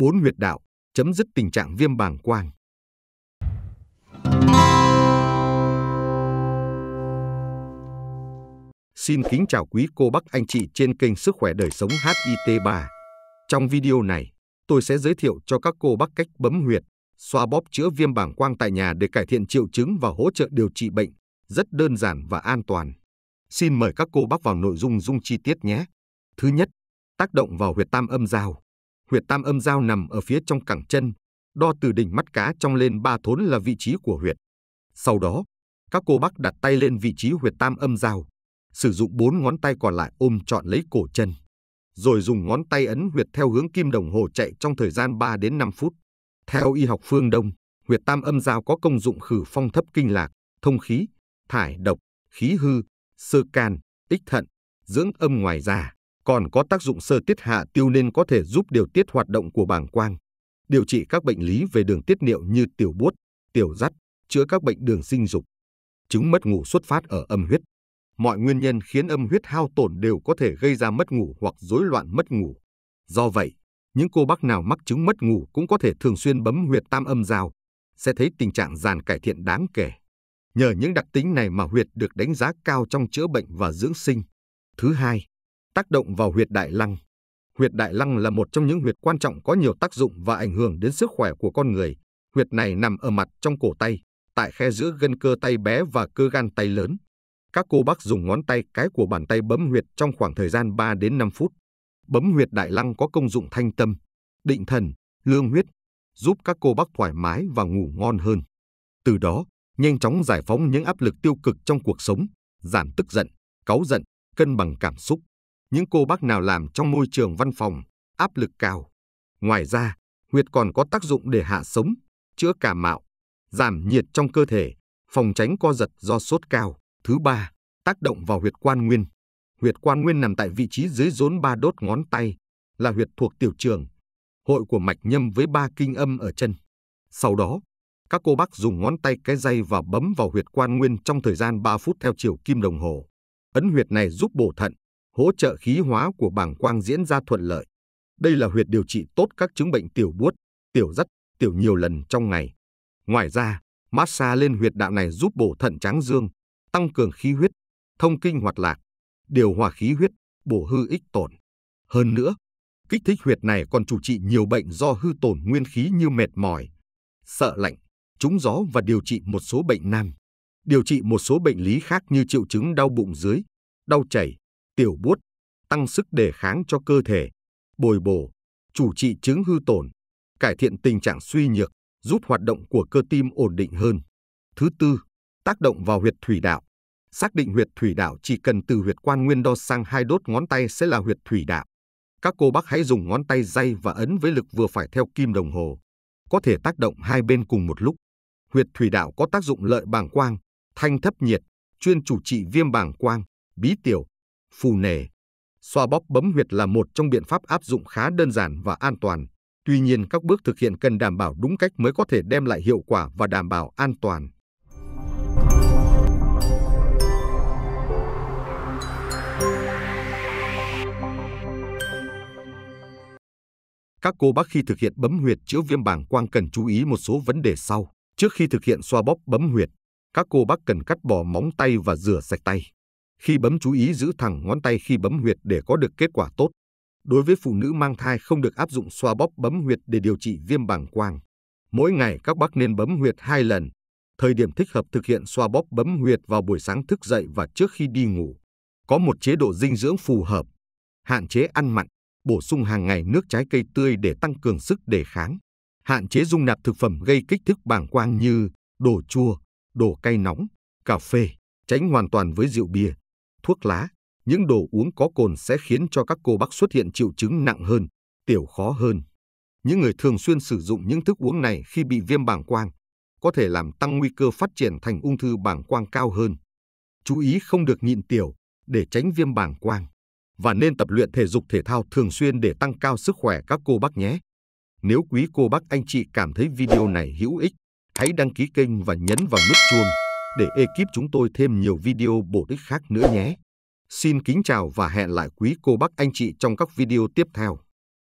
bốn huyệt đạo, chấm dứt tình trạng viêm bàng quang. Xin kính chào quý cô bác anh chị trên kênh Sức khỏe đời sống HIT3. Trong video này, tôi sẽ giới thiệu cho các cô bác cách bấm huyệt, xoa bóp chữa viêm bàng quang tại nhà để cải thiện triệu chứng và hỗ trợ điều trị bệnh, rất đơn giản và an toàn. Xin mời các cô bác vào nội dung dung chi tiết nhé. Thứ nhất, tác động vào huyệt tam âm giao huyệt tam âm giao nằm ở phía trong cẳng chân, đo từ đỉnh mắt cá trong lên ba thốn là vị trí của huyệt. Sau đó, các cô bác đặt tay lên vị trí huyệt tam âm giao, sử dụng bốn ngón tay còn lại ôm trọn lấy cổ chân, rồi dùng ngón tay ấn huyệt theo hướng kim đồng hồ chạy trong thời gian 3 đến 5 phút. Theo y học phương Đông, huyệt tam âm giao có công dụng khử phong thấp kinh lạc, thông khí, thải độc, khí hư, sơ can, ích thận, dưỡng âm ngoài già còn có tác dụng sơ tiết hạ tiêu nên có thể giúp điều tiết hoạt động của bàng quang, điều trị các bệnh lý về đường tiết niệu như tiểu buốt, tiểu dắt chữa các bệnh đường sinh dục. Chứng mất ngủ xuất phát ở âm huyết. Mọi nguyên nhân khiến âm huyết hao tổn đều có thể gây ra mất ngủ hoặc rối loạn mất ngủ. Do vậy, những cô bác nào mắc chứng mất ngủ cũng có thể thường xuyên bấm huyệt tam âm giao, sẽ thấy tình trạng dàn cải thiện đáng kể. Nhờ những đặc tính này mà huyệt được đánh giá cao trong chữa bệnh và dưỡng sinh. Thứ hai, tác động vào huyệt đại lăng. Huyệt đại lăng là một trong những huyệt quan trọng có nhiều tác dụng và ảnh hưởng đến sức khỏe của con người. Huyệt này nằm ở mặt trong cổ tay, tại khe giữa gân cơ tay bé và cơ gan tay lớn. Các cô bác dùng ngón tay cái của bàn tay bấm huyệt trong khoảng thời gian 3 đến 5 phút. Bấm huyệt đại lăng có công dụng thanh tâm, định thần, lương huyết, giúp các cô bác thoải mái và ngủ ngon hơn. Từ đó, nhanh chóng giải phóng những áp lực tiêu cực trong cuộc sống, giảm tức giận, cáu giận, cân bằng cảm xúc những cô bác nào làm trong môi trường văn phòng, áp lực cao. Ngoài ra, huyệt còn có tác dụng để hạ sống, chữa cảm mạo, giảm nhiệt trong cơ thể, phòng tránh co giật do sốt cao. Thứ ba, tác động vào huyệt quan nguyên. Huyệt quan nguyên nằm tại vị trí dưới rốn ba đốt ngón tay, là huyệt thuộc tiểu trường, hội của mạch nhâm với ba kinh âm ở chân. Sau đó, các cô bác dùng ngón tay cái dây và bấm vào huyệt quan nguyên trong thời gian 3 phút theo chiều kim đồng hồ. Ấn huyệt này giúp bổ thận, hỗ trợ khí hóa của bảng quang diễn ra thuận lợi. Đây là huyệt điều trị tốt các chứng bệnh tiểu buốt, tiểu dắt, tiểu nhiều lần trong ngày. Ngoài ra, massage lên huyệt đạo này giúp bổ thận tráng dương, tăng cường khí huyết, thông kinh hoạt lạc, điều hòa khí huyết, bổ hư ích tổn. Hơn nữa, kích thích huyệt này còn chủ trị nhiều bệnh do hư tổn nguyên khí như mệt mỏi, sợ lạnh, trúng gió và điều trị một số bệnh nam. Điều trị một số bệnh lý khác như triệu chứng đau bụng dưới, đau chảy, tiểu bút tăng sức đề kháng cho cơ thể, bồi bổ, chủ trị chứng hư tổn, cải thiện tình trạng suy nhược, giúp hoạt động của cơ tim ổn định hơn. Thứ tư, tác động vào huyệt thủy đạo. Xác định huyệt thủy đạo chỉ cần từ huyệt quan nguyên đo sang hai đốt ngón tay sẽ là huyệt thủy đạo. Các cô bác hãy dùng ngón tay day và ấn với lực vừa phải theo kim đồng hồ. Có thể tác động hai bên cùng một lúc. Huyệt thủy đạo có tác dụng lợi bàng quang, thanh thấp nhiệt, chuyên chủ trị viêm bàng quang, bí tiểu, phù nề. Xoa bóp bấm huyệt là một trong biện pháp áp dụng khá đơn giản và an toàn. Tuy nhiên, các bước thực hiện cần đảm bảo đúng cách mới có thể đem lại hiệu quả và đảm bảo an toàn. Các cô bác khi thực hiện bấm huyệt chữa viêm bàng quang cần chú ý một số vấn đề sau. Trước khi thực hiện xoa bóp bấm huyệt, các cô bác cần cắt bỏ móng tay và rửa sạch tay. Khi bấm chú ý giữ thẳng ngón tay khi bấm huyệt để có được kết quả tốt. Đối với phụ nữ mang thai không được áp dụng xoa bóp bấm huyệt để điều trị viêm bàng quang. Mỗi ngày các bác nên bấm huyệt hai lần. Thời điểm thích hợp thực hiện xoa bóp bấm huyệt vào buổi sáng thức dậy và trước khi đi ngủ. Có một chế độ dinh dưỡng phù hợp. Hạn chế ăn mặn, bổ sung hàng ngày nước trái cây tươi để tăng cường sức đề kháng. Hạn chế dung nạp thực phẩm gây kích thích bàng quang như đồ chua, đồ cay nóng, cà phê, tránh hoàn toàn với rượu bia thuốc lá, những đồ uống có cồn sẽ khiến cho các cô bác xuất hiện triệu chứng nặng hơn, tiểu khó hơn. Những người thường xuyên sử dụng những thức uống này khi bị viêm bàng quang có thể làm tăng nguy cơ phát triển thành ung thư bàng quang cao hơn. Chú ý không được nhịn tiểu để tránh viêm bàng quang và nên tập luyện thể dục thể thao thường xuyên để tăng cao sức khỏe các cô bác nhé. Nếu quý cô bác anh chị cảm thấy video này hữu ích, hãy đăng ký kênh và nhấn vào nút chuông để ekip chúng tôi thêm nhiều video bổ ích khác nữa nhé. Xin kính chào và hẹn lại quý cô bác anh chị trong các video tiếp theo.